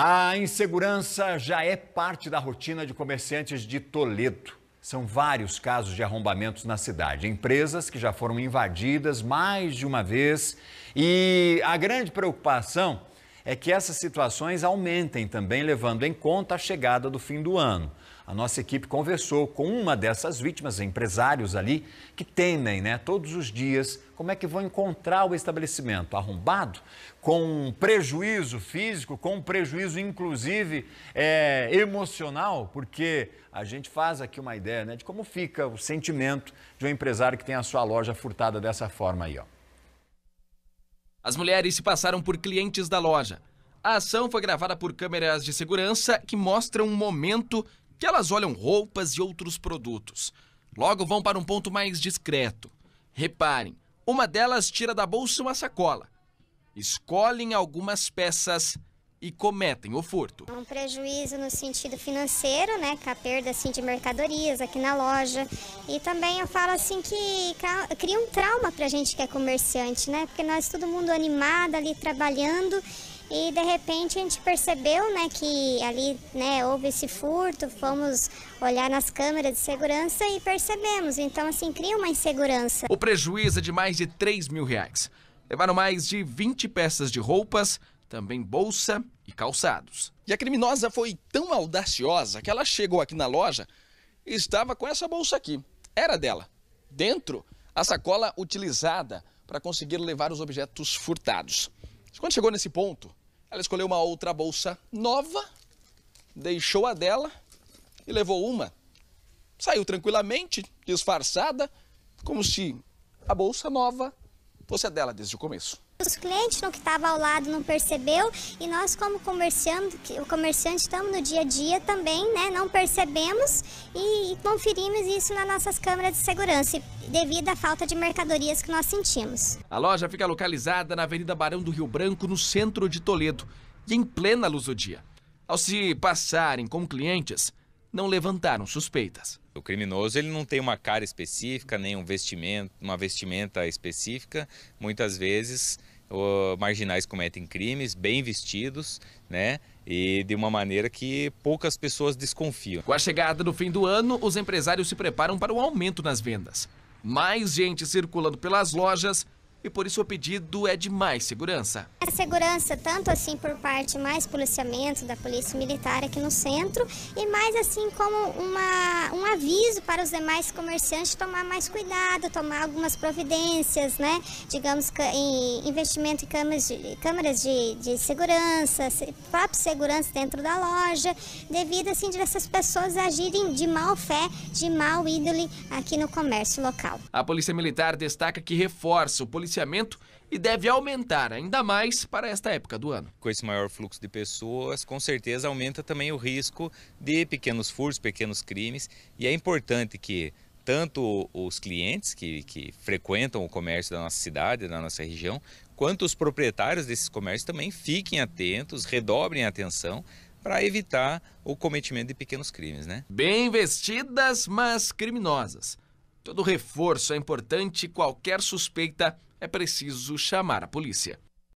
A insegurança já é parte da rotina de comerciantes de Toledo. São vários casos de arrombamentos na cidade. Empresas que já foram invadidas mais de uma vez. E a grande preocupação é que essas situações aumentem também, levando em conta a chegada do fim do ano. A nossa equipe conversou com uma dessas vítimas, empresários ali, que temem, né, todos os dias, como é que vão encontrar o estabelecimento arrombado, com prejuízo físico, com prejuízo inclusive é, emocional, porque a gente faz aqui uma ideia, né, de como fica o sentimento de um empresário que tem a sua loja furtada dessa forma aí, ó. As mulheres se passaram por clientes da loja. A ação foi gravada por câmeras de segurança que mostram um momento que elas olham roupas e outros produtos. Logo vão para um ponto mais discreto. Reparem, uma delas tira da bolsa uma sacola. Escolhem algumas peças e cometem o furto. Um prejuízo no sentido financeiro, né, com a perda assim de mercadorias aqui na loja. E também eu falo assim que cria um trauma para a gente que é comerciante, né? Porque nós todo mundo animado ali trabalhando e de repente a gente percebeu, né, que ali, né, houve esse furto, fomos olhar nas câmeras de segurança e percebemos. Então, assim, cria uma insegurança. O prejuízo é de mais de 3 mil reais. Levaram mais de 20 peças de roupas, também bolsa e calçados. E a criminosa foi tão audaciosa que ela chegou aqui na loja e estava com essa bolsa aqui. Era dela. Dentro, a sacola utilizada para conseguir levar os objetos furtados. Quando chegou nesse ponto, ela escolheu uma outra bolsa nova, deixou a dela e levou uma. Saiu tranquilamente, disfarçada, como se a bolsa nova fosse a dela desde o começo. Os clientes no que estava ao lado não percebeu e nós como comerciante, o comerciante estamos no dia a dia também, né, não percebemos e conferimos isso nas nossas câmeras de segurança devido à falta de mercadorias que nós sentimos. A loja fica localizada na Avenida Barão do Rio Branco, no centro de Toledo, e em plena luz do dia. Ao se passarem como clientes, não levantaram suspeitas. O criminoso ele não tem uma cara específica, nem um vestimento, uma vestimenta específica. Muitas vezes, marginais cometem crimes bem vestidos, né? e de uma maneira que poucas pessoas desconfiam. Com a chegada do fim do ano, os empresários se preparam para o aumento nas vendas. Mais gente circulando pelas lojas e por isso o pedido é de mais segurança. A segurança tanto assim por parte mais policiamento da polícia militar aqui no centro e mais assim como uma, um aviso para os demais comerciantes tomar mais cuidado, tomar algumas providências, né? Digamos em investimento em câmeras de, câmeras de, de segurança, próprio segurança dentro da loja, devido assim dessas pessoas agirem de mal fé, de mal índole aqui no comércio local. A polícia militar destaca que reforça o policial policiamento e deve aumentar ainda mais para esta época do ano. Com esse maior fluxo de pessoas, com certeza aumenta também o risco de pequenos furtos, pequenos crimes, e é importante que tanto os clientes que, que frequentam o comércio da nossa cidade, da nossa região, quanto os proprietários desses comércios também fiquem atentos, redobrem a atenção para evitar o cometimento de pequenos crimes, né? Bem vestidas, mas criminosas. Todo reforço é importante, qualquer suspeita é preciso chamar a polícia.